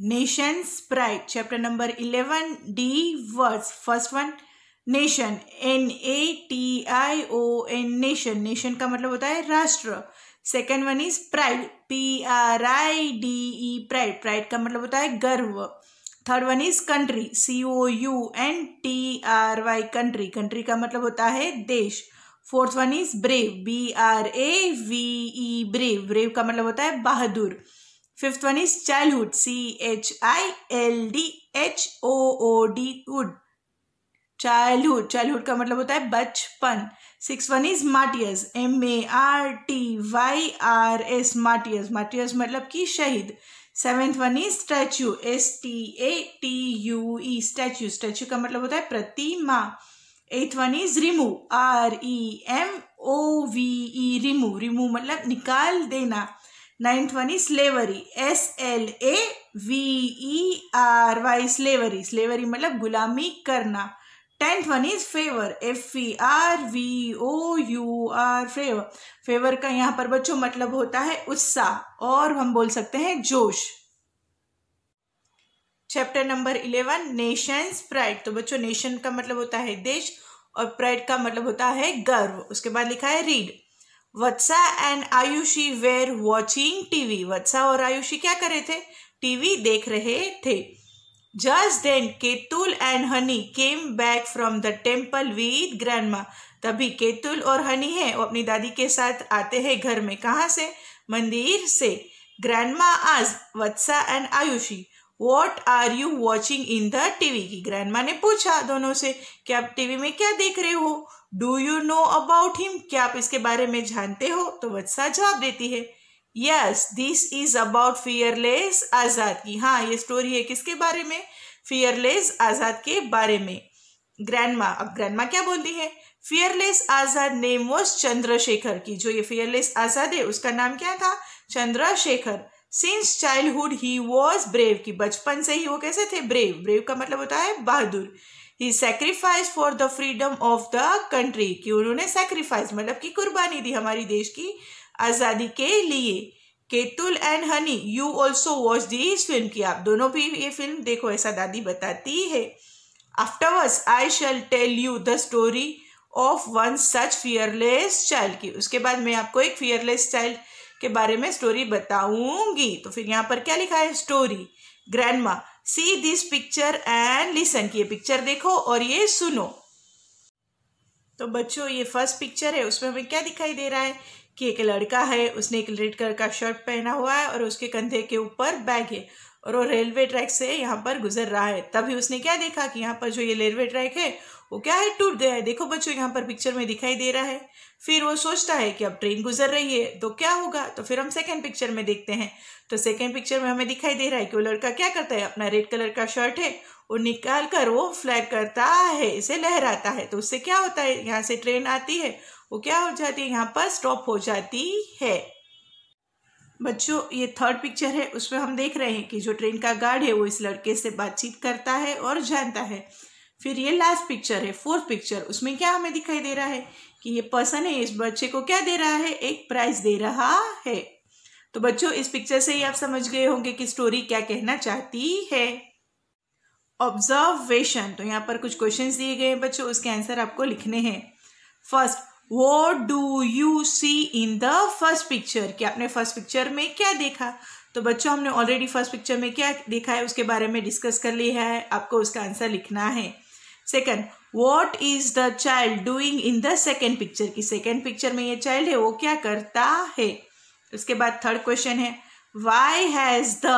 Nation pride chapter number eleven the words first one nation N A T I O N nation nation का मतलब होता है राष्ट्र second one is pride P R I D E pride pride का मतलब होता है गर्व third one is country C O U N T R Y country country का मतलब होता है देश fourth one is brave B R A V E brave brave का मतलब होता है बहादुर fifth one is childhood C H I L D H O O D wood childhood childhood का मतलब होता है बचपन six one is martyrs M A R T Y R S martyrs martyrs मतलब कि शहीद seventh one is statue S T A T U E statue statue का मतलब होता है प्रतिमा eighth one is remove R E M O V E remove remove मतलब निकाल देना ninth one is slavery s l a v e r y slavery slavery मतलब गुलामी करना tenth one is favour F E R V O U R favour favour का यहाँ पर बच्चों मतलब होता है उत्साह और हम बोल सकते हैं जोश chapter number eleven nations pride तो बच्चों नेशन का मतलब होता है देश और प्राइड का मतलब होता है गर्व उसके बाद लिखा है read Vatsa and Ayushi were watching TV Vatsa और आयुषी क्या कर रहे थे टीवी देख रहे थे just then Ketul and Honey came back from the temple with grandma तभी केतुल और हनी है वो अपनी दादी के साथ आते हैं घर में कहाँ से मंदिर से ग्रैंड मा आज Vatsa and Ayushi what are you watching in the TV की ग्रैंड मा ने पूछा दोनों से कि आप टीवी में क्या देख रहे हो do you know about him क्या आप इसके बारे में जानते हो तो वत्सा जवाब देती है yes this is about fearless Azad की हाँ ये स्टोरी है किसके बारे में फियरलेस आज़ाद के बारे में ग्रैंडमा अब ग्रैंडमा क्या बोलती है fearless Azad name was Chandrashekhar की जो ये फियरलेस आज़ाद है उसका नाम क्या था Chandrashekhar since childhood he was brave की बचपन से ही वो कैसे थे ब्रेव ब्रेव का मतलब होता है बहादुर he sacrifice for the freedom of the country कि उन्होंने सेक्रीफाइस मतलब कि कुर्बानी दी हमारी देश की आज़ादी के लिए Ketul and Honey you also watch the इस फिल्म की आप दोनों भी ये फिल्म देखो ऐसा दादी बताती है afterwards I shall tell you the story of one such fearless child की उसके बाद मैं आपको एक फियरलेस चाइल्ड के बारे में स्टोरी बताऊंगी तो फिर यहाँ पर क्या लिखा है story grandma see this picture and listen की ये पिक्चर देखो और ये सुनो तो बच्चों ये फर्स्ट पिक्चर है उसमें हमें क्या दिखाई दे रहा है कि एक लड़का है उसने एक रेड कलर का शर्ट पहना हुआ है और उसके कंधे के ऊपर बैग है और वो रेलवे ट्रैक से यहाँ पर गुजर रहा है तभी उसने क्या देखा कि यहाँ पर जो ये रेलवे ट्रैक है वो क्या है टूट गया है देखो बच्चों यहाँ पर पिक्चर में दिखाई दे रहा है फिर वो सोचता है कि अब ट्रेन गुजर रही है तो क्या होगा तो फिर हम सेकेंड पिक्चर में देखते हैं तो सेकेंड पिक्चर में हमें दिखाई दे रहा है कि वो लड़का क्या करता है अपना रेड कलर का शर्ट है और निकाल कर वो फ्लैग करता है इसे लहराता है तो उससे क्या होता है यहाँ से ट्रेन आती है वो क्या हो जाती है यहाँ पर स्टॉप हो जाती है बच्चों ये थर्ड पिक्चर है उसमें हम देख रहे हैं कि जो ट्रेन का गार्ड है वो इस लड़के से बातचीत करता है और जानता है फिर ये लास्ट पिक्चर है फोर्थ पिक्चर उसमें क्या हमें दिखाई दे रहा है कि ये पर्सन है इस बच्चे को क्या दे रहा है एक प्राइज दे रहा है तो बच्चों इस पिक्चर से ही आप समझ गए होंगे कि स्टोरी क्या कहना चाहती है ऑब्जर्वेशन तो यहाँ पर कुछ क्वेश्चंस दिए गए हैं बच्चों उसके आंसर आपको लिखने हैं first what do you see in the first picture कि आपने फर्स्ट पिक्चर में क्या देखा तो बच्चों हमने ऑलरेडी फर्स्ट पिक्चर में क्या देखा है उसके बारे में डिस्कस कर लिया है आपको उसका आंसर लिखना है second what is the child doing in the second picture की सेकेंड पिक्चर में ये चाइल्ड है वो क्या करता है उसके बाद थर्ड क्वेश्चन है why has the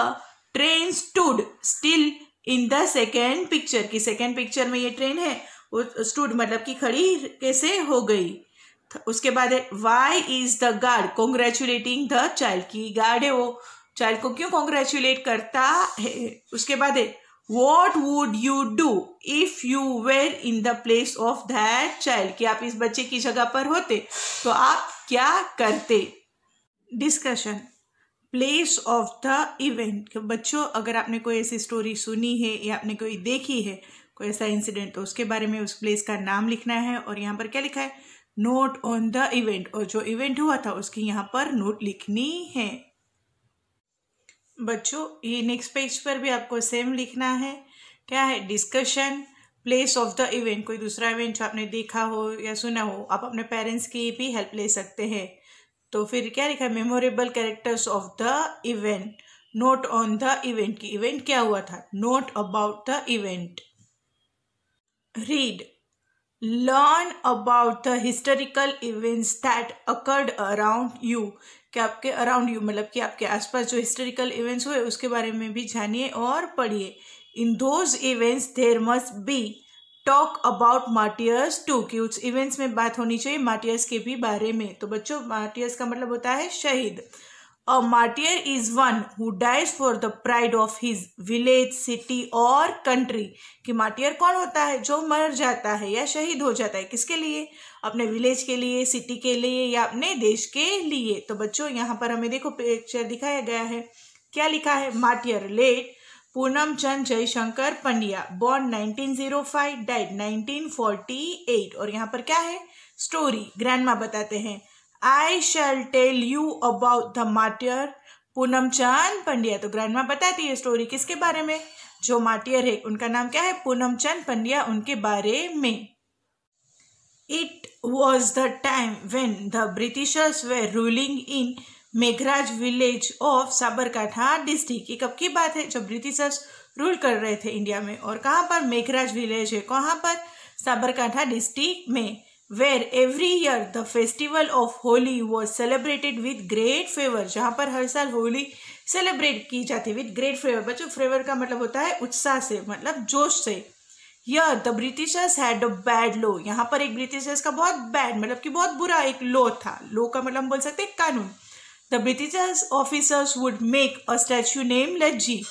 train stood still in the second picture की सेकेंड पिक्चर में ये ट्रेन है वो स्टूड मतलब कि खड़ी कैसे हो गई उसके बाद है why is the guard congratulating the child की गार्ड है वो चाइल्ड को क्यों कॉन्ग्रेचुलेट करता है उसके बाद है what would you do if you were in the place of that child कि आप इस बच्चे की जगह पर होते तो आप क्या करते discussion place of the event बच्चों अगर आपने कोई ऐसी स्टोरी सुनी है या आपने कोई देखी है कोई ऐसा इंसिडेंट तो उसके बारे में उस प्लेस का नाम लिखना है और यहाँ पर क्या लिखा है नोट ऑन द इवेंट और जो इवेंट हुआ था उसकी यहाँ पर नोट लिखनी है बच्चों ये नेक्स्ट पेज पर भी आपको सेम लिखना है क्या है discussion place of the event कोई दूसरा इवेंट जो आपने देखा हो या सुना हो आप अपने पेरेंट्स की भी हेल्प ले सकते हैं तो फिर क्या लिखा है memorable characters of the event note on the event की इवेंट क्या हुआ था note about the event read learn about the historical events that occurred around you कि आपके अराउंड यू मतलब कि आपके आसपास जो हिस्टोरिकल इवेंट्स हुए उसके बारे में भी जानिए और पढ़िए in those events there must be talk about martyrs too कि उस इवेंट्स में बात होनी चाहिए मार्टियर्स के भी बारे में तो बच्चों मार्टियर्स का मतलब होता है शहीद A martyr is one who dies for the pride of his village, city or country. कि मार्टियर कौन होता है जो मर जाता है या शहीद हो जाता है किसके लिए अपने विलेज के लिए सिटी के लिए या अपने देश के लिए तो बच्चों यहाँ पर हमें देखो पिक्चर दिखाया गया है क्या लिखा है martyr late Poonam Chand Jayshankar Pandya born 1905 died 1948 और यहाँ पर क्या है स्टोरी ग्रैंडमा बताते हैं I shall tell you about the martyr Poonam Chand Pandya तो माँ बताती है स्टोरी तो किसके बारे में जो माटियर है उनका नाम क्या है पूनम चंद पंडिया उनके बारे में it was the time when the Britishers were ruling in Meghraj village of Sabarkantha district ये कब की बात है जब ब्रिटिशर्स रूल कर रहे थे इंडिया में और कहाँ पर मेघराज विलेज है कहाँ पर साबरकाठा डिस्ट्रिक्ट में where every year the festival of Holi was celebrated with great fervour जहाँ पर हर साल होली सेलिब्रेट की जाती है विद ग्रेट फेवर बच्चों फेवर का मतलब होता है उत्साह से मतलब जोश से year the Britishers had a bad law यहाँ पर एक ब्रिटिशर्स का बहुत बैड मतलब कि बहुत बुरा एक लो था लो का मतलब हम बोल सकते हैं कानून the Britishers officers would make a statue name Lajji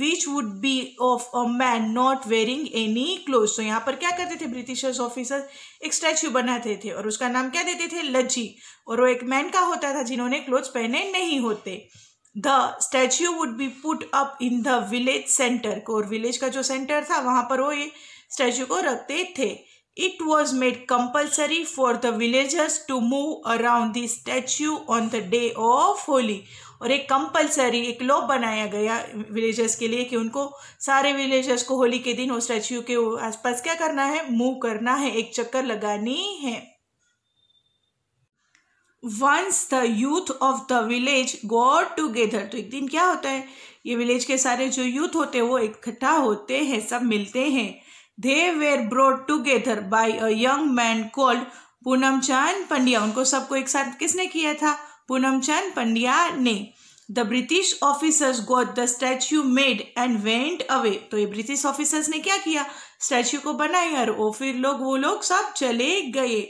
which would be of a man not wearing any cloth तो यहाँ पर क्या करते थे ब्रिटिशर्स ऑफिसर एक स्टैच्यू बनाते थे और उसका नाम क्या देते थे लज्जी और वो एक मैन का होता था जिन्होंने क्लोथ पहने नहीं होते the statue would be put up in the village centre को और विलेज का जो सेंटर था वहाँ पर वो ये स्टैच्यू को रखते थे it was made compulsory for the villagers to move around the statue on the day of Holi और एक कंपलसरी एक लॉ बनाया गया विलेजर्स के लिए कि उनको सारे विलेजर्स को होली के दिन वो स्टैच्यू के आसपास क्या करना है मूव करना है एक चक्कर लगानी है once the youth of the village got together तो एक दिन क्या होता है ये विलेज के सारे जो यूथ होते हैं वो इकट्ठा होते हैं सब मिलते हैं they were brought together by a young man called Poonam Chand Pandya उनको सबको एक साथ किसने किया था पूनमचंद पंड्या ने the British officers got the statue made and went away तो ये ब्रिटिश ऑफिसर्स ने क्या किया स्टैच्यू को बनाया और वो फिर लोग वो लोग सब चले गए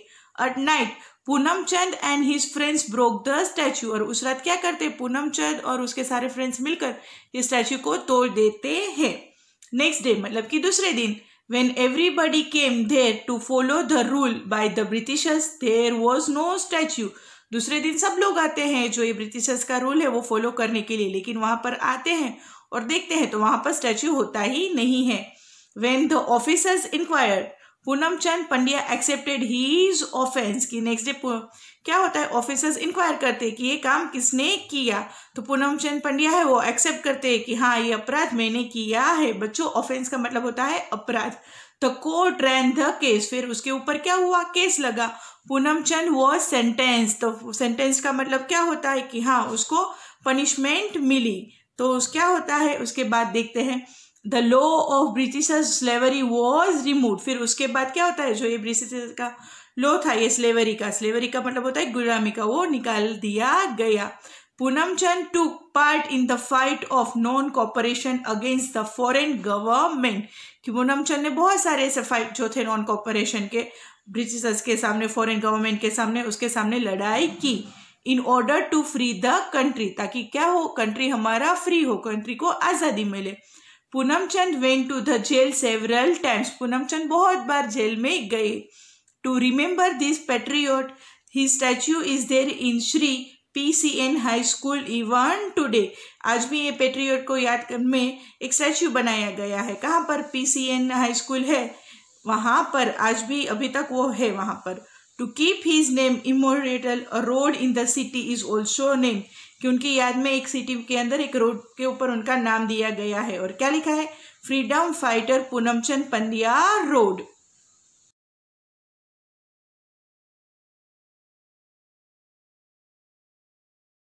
at night Poonam Chand and his friends broke the statue और उस रात क्या करते पूनम चंद और उसके सारे फ्रेंड्स मिलकर इस स्टैच्यू को तोड़ देते हैं नेक्स्ट डे मतलब कि दूसरे दिन when everybody came there to follow the rule by the Britishers there was no statue दूसरे दिन सब लोग आते हैं जो ये ब्रिटिशर्स का रूल है वो फॉलो करने के लिए लेकिन वहाँ पर आते हैं और देखते हैं तो वहाँ पर स्टैच्यू होता ही नहीं है when the officers inquired Poonam Chand Pandya accepted his offence कि नेक्स्ट डे क्या होता है ऑफिसर्स इंक्वायर करते हैं कि ये काम किसने किया तो पूनम चंद पंडिया है वो एक्सेप्ट करते हैं कि हाँ ये अपराध मैंने किया है बच्चों ऑफेंस का मतलब होता है अपराध the court ran the case फिर उसके ऊपर क्या हुआ केस लगा पूनम चंद वॉज सेंटेंस तो सेंटेंस का मतलब क्या होता है कि हाँ उसको पनिशमेंट मिली तो उस क्या होता है उसके बाद देखते हैं the law of British slavery was remove फिर उसके बाद क्या होता है जो ये ब्रिटिश का लो था ये स्लेवरी का स्लेवरी का मतलब होता है गुलामी का वो निकाल दिया गया Poonam Chand to part in the fight of non cooperation against the foreign government कि पूनम चंद ने बहुत सारे ऐसे फाइट जो थे नॉन कॉपरेशन के ब्रिटिशर्स के सामने फॉरेन गवर्नमेंट के सामने उसके सामने लड़ाई की in order to free the country ताकि क्या हो कंट्री हमारा फ्री हो कंट्री को आज़ादी मिले Poonamchand went to the jail several times Poonamchand बहुत बार जेल में गए to remember this patriot he statue is there in Shri P C N high school even today आज भी ये पेट्रियोट को याद कर में एक स्टैच्यू बनाया गया है कहाँ पर P C N high school है वहाँ पर आज भी अभी तक वो है वहाँ पर to keep his name immortal road in the city is also name कि उनकी याद में एक सिटी के अंदर एक रोड के ऊपर उनका नाम दिया गया है और क्या लिखा है freedom fighter Poonamchand Pandya road